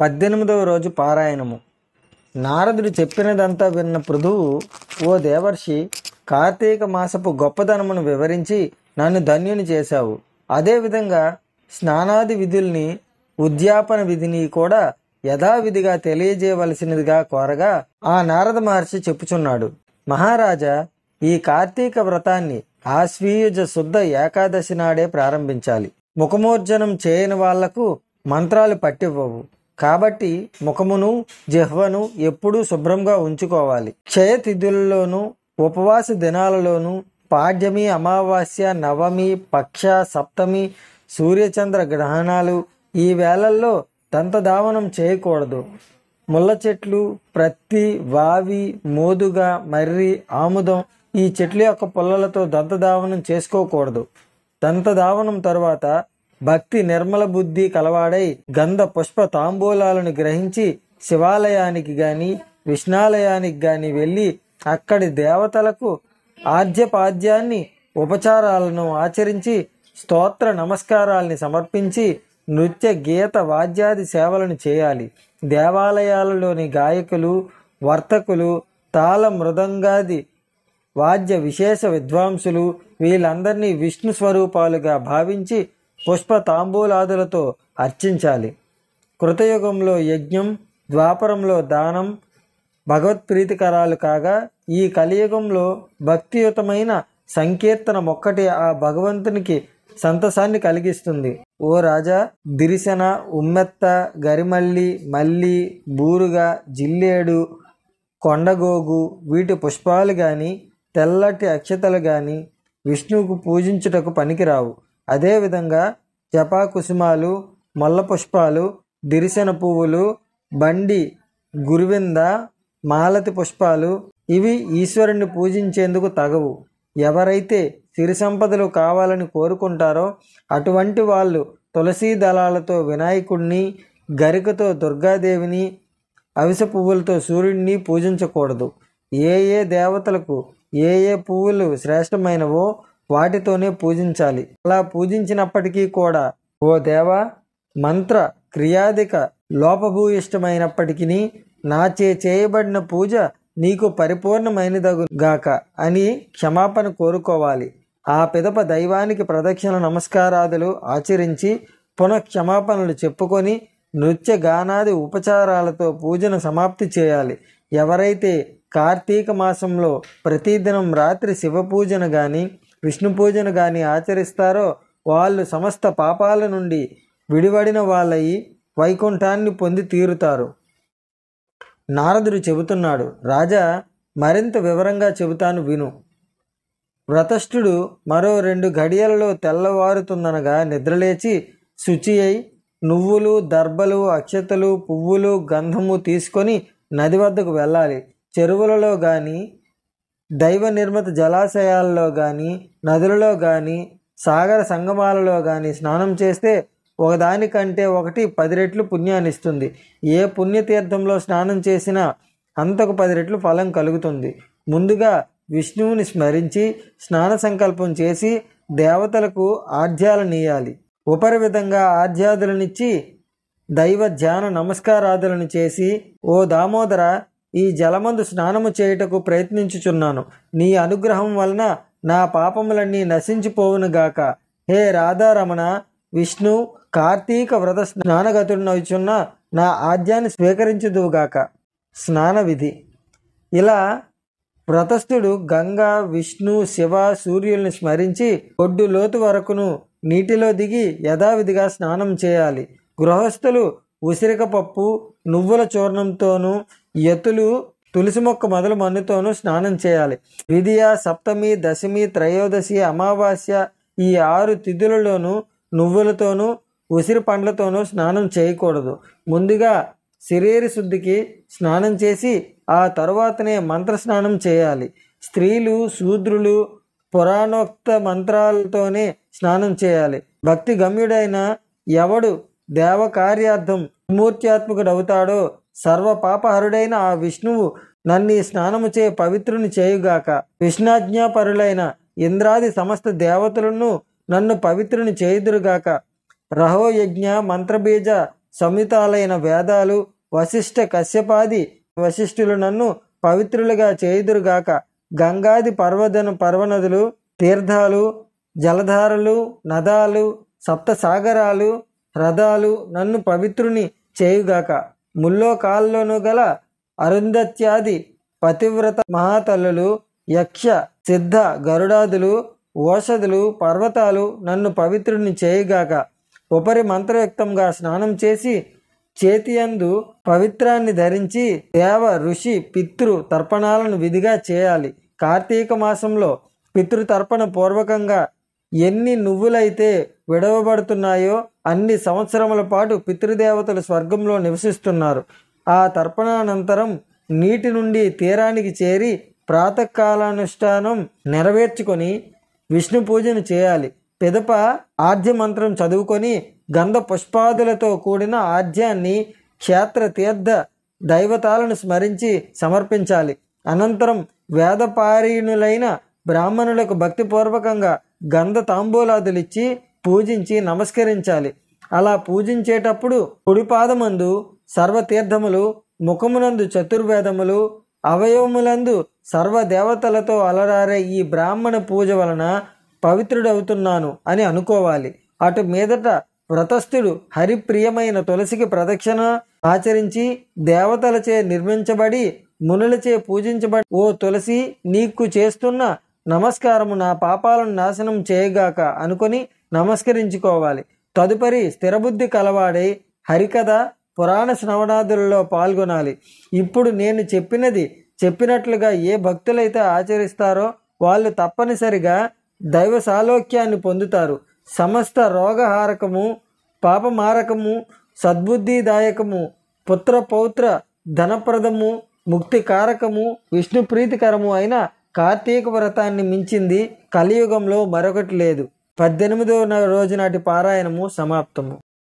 పద్దెనిమిదవ రోజు పారాయణము నారదుడు చెప్పినదంతా విన్న పృథువు ఓ దేవర్షి కార్తీక మాసపు గొప్పదనమును వివరించి నన్ను ధన్యుని చేశావు అదేవిధంగా స్నానాది విధుల్ని ఉద్యాపన విధిని కూడా యథావిధిగా తెలియజేయవలసినదిగా కోరగా ఆ నారద మహర్షి చెప్పుచున్నాడు మహారాజా ఈ కార్తీక వ్రతాన్ని ఆశ్వీయుజ శుద్ధ ఏకాదశి నాడే ప్రారంభించాలి ముఖమోర్జనం చేయని వాళ్లకు మంత్రాలు పట్టివ్వవు కాబట్టి ముఖమును జిహ్వను ఎప్పుడూ శుభ్రంగా ఉంచుకోవాలి క్షయతిథులలోనూ ఉపవాస దినాలలోనూ పాడ్యమి అమావాస్య నవమి పక్ష సప్తమి సూర్యచంద్ర గ్రహణాలు ఈ వేళల్లో దంతదావనం చేయకూడదు ముళ్ళ చెట్లు ప్రత్తి వావి మోదుగ మర్రి ఆముదం ఈ చెట్ల యొక్క పుల్లలతో దంతదావనం చేసుకోకూడదు దంతదావనం తర్వాత భక్తి నిర్మల బుద్ధి కలవాడై గంధ పుష్ప తాంబూలాలను గ్రహించి శివాలయానికి గాని విష్ణాలయానికి గాని వెళ్ళి అక్కడి దేవతలకు ఆద్యపాద్యాన్ని ఉపచారాలను ఆచరించి స్తోత్ర నమస్కారాల్ని సమర్పించి నృత్య గీత వాద్యాది సేవలను చేయాలి దేవాలయాలలోని గాయకులు వర్తకులు తాళ మృదంగాది వాద్య విశేష విద్వాంసులు వీళ్ళందరినీ విష్ణు స్వరూపాలుగా భావించి పుష్ప తాంబూలాదులతో అర్చించాలి కృతయుగంలో యజ్ఞం ద్వాపరంలో దానం భగవత్ప్రీతికరాలు కాగా ఈ కలియుగంలో భక్తియుతమైన సంకీర్తన ఒక్కటి ఆ భగవంతునికి సంతసాన్ని కలిగిస్తుంది ఓ రాజా దిరిశన ఉమ్మెత్త గరిమల్లి మల్లి బూరుగ జిల్లేడు కొండగోగు వీటి పుష్పాలు కానీ తెల్లటి అక్షతలు కానీ విష్ణువుకు పూజించుటకు పనికిరావు అదేవిధంగా జపా కుసుమాలు మల్ల పుష్పాలు దిరిశన పువ్వులు బండి గురువింద మాలతి పుష్పాలు ఇవి ఈశ్వరుణ్ణి పూజించేందుకు తగవు ఎవరైతే సిరి సంపదలు కావాలని కోరుకుంటారో అటువంటి వాళ్ళు తులసీ దళాలతో వినాయకుడిని గరికతో దుర్గాదేవిని అవిస పువ్వులతో సూర్యుడిని పూజించకూడదు ఏ ఏ దేవతలకు ఏ ఏ పువ్వులు శ్రేష్టమైనవో వాటితోనే పూజించాలి అలా పూజించినప్పటికీ కూడా ఓ దేవ మంత్ర క్రియాధిక లోపభూయిష్టమైనప్పటికీ నాచే చేయబడిన పూజ నీకు పరిపూర్ణమైనదగుగాక అని క్షమాపణ కోరుకోవాలి ఆ పిదప దైవానికి ప్రదక్షిణ నమస్కారాదులు ఆచరించి పునఃక్షమాపణలు చెప్పుకొని నృత్య గానాది ఉపచారాలతో పూజను సమాప్తి చేయాలి ఎవరైతే కార్తీక మాసంలో ప్రతిదినం రాత్రి శివ పూజను కానీ విష్ణు పూజను కానీ ఆచరిస్తారో వాళ్ళు సమస్త పాపాల నుండి విడివడిన వాళ్ళయి వైకుంఠాన్ని పొంది తీరుతారు నారదుడు చెబుతున్నాడు రాజా మరింత వివరంగా చెబుతాను విను వ్రతష్ఠుడు మరో రెండు ఘడియలలో తెల్లవారుతుందనగా నిద్రలేచి శుచి అయి నువ్వులు దర్బలు అక్షతలు పువ్వులు గంధము తీసుకొని నది వద్దకు వెళ్ళాలి చెరువులలో కానీ దైవ నిర్మిత జలాశయాల్లో కానీ నదులలో కానీ సాగర సంగమాలలో కానీ స్నానం చేస్తే ఒకదానికంటే ఒకటి పది రెట్లు పుణ్యాన్నిస్తుంది ఏ పుణ్యతీర్థంలో స్నానం చేసినా అంతకు పది రెట్లు ఫలం కలుగుతుంది ముందుగా విష్ణువుని స్మరించి స్నాన సంకల్పం చేసి దేవతలకు ఆర్ధ్యాలనియాలి ఉపరి విధంగా ఆర్ధ్యాదులనిచ్చి దైవ ధ్యాన నమస్కారాదులను చేసి ఓ దామోదర ఈ జలమందు స్నానము చేయుటకు ప్రయత్నించుచున్నాను నీ అనుగ్రహం వలన నా పాపములన్నీ నశించిపోవునుగాక హే రాధారమణ విష్ణు కార్తీక వ్రత స్నానగతుడినవుచున్న నా ఆద్యాన్ని స్వీకరించుదువుగాక స్నాన విధి ఇలా వ్రతస్థుడు గంగ విష్ణు శివ సూర్యుల్ని స్మరించి ఒడ్డు లోతు వరకును నీటిలో దిగి యథావిధిగా స్నానం చేయాలి గృహస్థులు ఉసిరికపప్పు నువ్వుల చూర్ణంతోనూ యతులు తులసి మొక్క మొదలు మన్నుతోనూ స్నానం చేయాలి విధియ సప్తమి దశమి త్రయోదశి అమావాస్య ఈ ఆరు తిథులలోనూ నువ్వులతోనూ ఉసిరి పండ్లతోనూ స్నానం చేయకూడదు ముందుగా శరీర శుద్ధికి స్నానం చేసి ఆ తరువాతనే మంత్ర స్నానం చేయాలి స్త్రీలు శూద్రులు పురాణోక్త మంత్రాలతోనే స్నానం చేయాలి భక్తి గమ్యుడైన ఎవడు దేవకార్యార్థం మూర్త్యాత్మకుడవుతాడో సర్వపాపహరుడైన ఆ విష్ణువు నన్ను స్నానము చే పవిత్రుని చేయుగాక విష్ణాజ్ఞాపరులైన ఇంద్రాది సమస్త దేవతలను నన్ను పవిత్రుని చేయుదురుగాక రహోయజ్ఞ మంత్రబీజ సంయుతాలైన వేదాలు వశిష్ఠ కశ్యపాది వశిష్ఠులు నన్ను పవిత్రులుగా చేయుదురుగాక గంగాది పర్వదన పర్వనదులు తీర్థాలు జలధారలు నదాలు సప్తసాగరాలు రథాలు నన్ను పవిత్రుని చేయుగాక ముల్లోకాల్లోనూ గల అరుంధత్యాది పతివ్రత మహాతల్లులు యక్ష సిద్ధ గరుడాదులు ఓషధులు పర్వతాలు నన్ను పవిత్రుని చేయగాక ఉపరి మంత్రయుక్తంగా స్నానం చేసి చేతియందు పవిత్రాన్ని ధరించి దేవ ఋషి పితృ తర్పణాలను విధిగా చేయాలి కార్తీక మాసంలో పితృతర్పణ పూర్వకంగా ఎన్ని నువ్వులైతే విడవబడుతున్నాయో అన్ని సంవత్సరముల పాటు పితృదేవతలు స్వర్గంలో నివసిస్తున్నారు ఆ తర్పణానంతరం నీటి నుండి తీరానికి చేరి ప్రాతకాలానుష్ఠానం నెరవేర్చుకొని విష్ణు పూజను చేయాలి పిదప ఆద్య మంత్రం చదువుకొని గంధ పుష్పాదులతో కూడిన ఆద్యాన్ని క్షేత్ర తీర్థ దైవతాలను స్మరించి సమర్పించాలి అనంతరం వేదపారీణులైన బ్రాహ్మణులకు భక్తిపూర్వకంగా గంధ తాంబూలాదులిచ్చి పూజించి నమస్కరించాలి అలా పూజించేటప్పుడు కుడిపాదమందు సర్వతీర్థములు ముఖమునందు చతుర్వేదములు అవయవములందు సర్వదేవతలతో అలరారే ఈ బ్రాహ్మణ పూజ వలన పవిత్రుడవుతున్నాను అని అనుకోవాలి అటు మీదట వ్రతస్థుడు హరిప్రియమైన తులసికి ప్రదక్షిణ ఆచరించి దేవతలచే నిర్మించబడి మునులచే పూజించబడి ఓ తులసి నీకు చేస్తున్న నమస్కారము నా పాపాలను నాశనం చేయగాక అనుకుని నమస్కరించుకోవాలి తదుపరి స్థిరబుద్ధి కలవాడై హరికథ పురాణ శ్రవణాదులలో పాల్గొనాలి ఇప్పుడు నేను చెప్పినది చెప్పినట్లుగా ఏ భక్తులైతే ఆచరిస్తారో వాళ్ళు తప్పనిసరిగా దైవ సాలోక్యాన్ని పొందుతారు సమస్త రోగహారకము పాపమారకము సద్బుద్ధిదాయకము పుత్ర పౌత్ర ధనప్రదము ముక్తికారకము విష్ణు ప్రీతికరము అయిన కార్తీక వ్రతాన్ని మించింది కలియుగంలో మరొకటి లేదు పద్దెనిమిదవ రోజు నాటి పారాయణము సమాప్తము